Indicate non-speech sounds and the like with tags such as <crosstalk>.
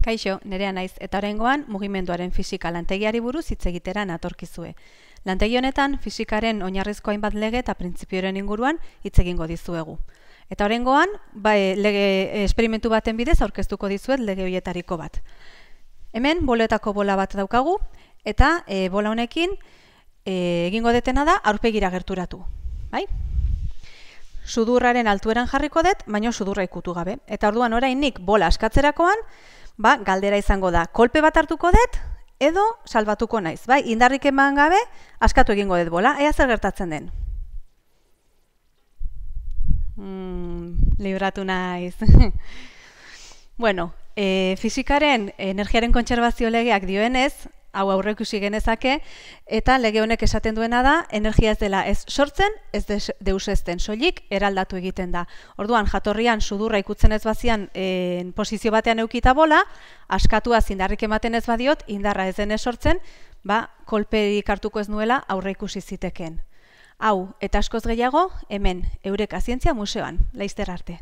Kaixo, nerea naiz eta oraingoan mugimenduaren fisika lantegiari buruz hitz egitera atorkizue. Lantegi honetan fisikaren oinarrizko hainbat lege eta printzipioren inguruan hitz egingo dizuegu. Eta oraingoan, bai, lege esperimentu baten bidez aurkeztuko dizuet lege hoietariko bat. Hemen boletako bola bat daukagu eta e, bola honekin e, egingo detena da aurpegira gerturatu. Bai? Sudurraren altueran jarriko dut, baino sudurra ikutu gabe. Eta orduan orainik bola askatzerakoan, ba, galdera izango da, kolpe bat hartuko dut, edo salbatuko naiz, bai, indarrik eman gabe, askatu egingo dut bola, ea zer gertatzen den. Mm, libratu naiz. <laughs> bueno, e, eh, fizikaren, energiaren kontserbazio legeak dioenez, hau aurreikusi genezake, eta lege honek esaten duena da, energia ez dela ez sortzen, ez deusezten soilik eraldatu egiten da. Orduan, jatorrian sudurra ikutzen ez bazian pozizio batean eukita bola, askatua zindarrik ematen ez badiot, indarra ez dene sortzen, ba, kolpe hartuko ez nuela aurreikusi ziteken. Hau, eta askoz gehiago, hemen, eureka zientzia museoan, laizter arte.